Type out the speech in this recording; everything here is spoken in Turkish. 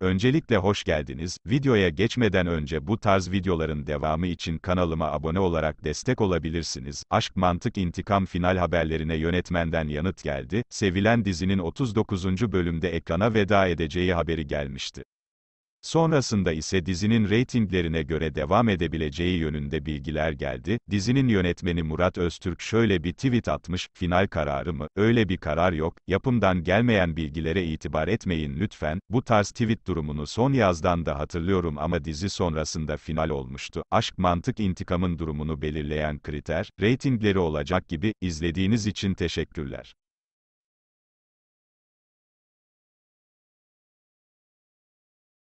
Öncelikle hoş geldiniz. Videoya geçmeden önce bu tarz videoların devamı için kanalıma abone olarak destek olabilirsiniz. Aşk Mantık İntikam final haberlerine yönetmenden yanıt geldi. Sevilen dizinin 39. bölümde ekrana veda edeceği haberi gelmişti. Sonrasında ise dizinin reytinglerine göre devam edebileceği yönünde bilgiler geldi. Dizinin yönetmeni Murat Öztürk şöyle bir tweet atmış, final kararı mı? Öyle bir karar yok, yapımdan gelmeyen bilgilere itibar etmeyin lütfen. Bu tarz tweet durumunu son yazdan da hatırlıyorum ama dizi sonrasında final olmuştu. Aşk mantık intikamın durumunu belirleyen kriter, reytingleri olacak gibi, izlediğiniz için teşekkürler.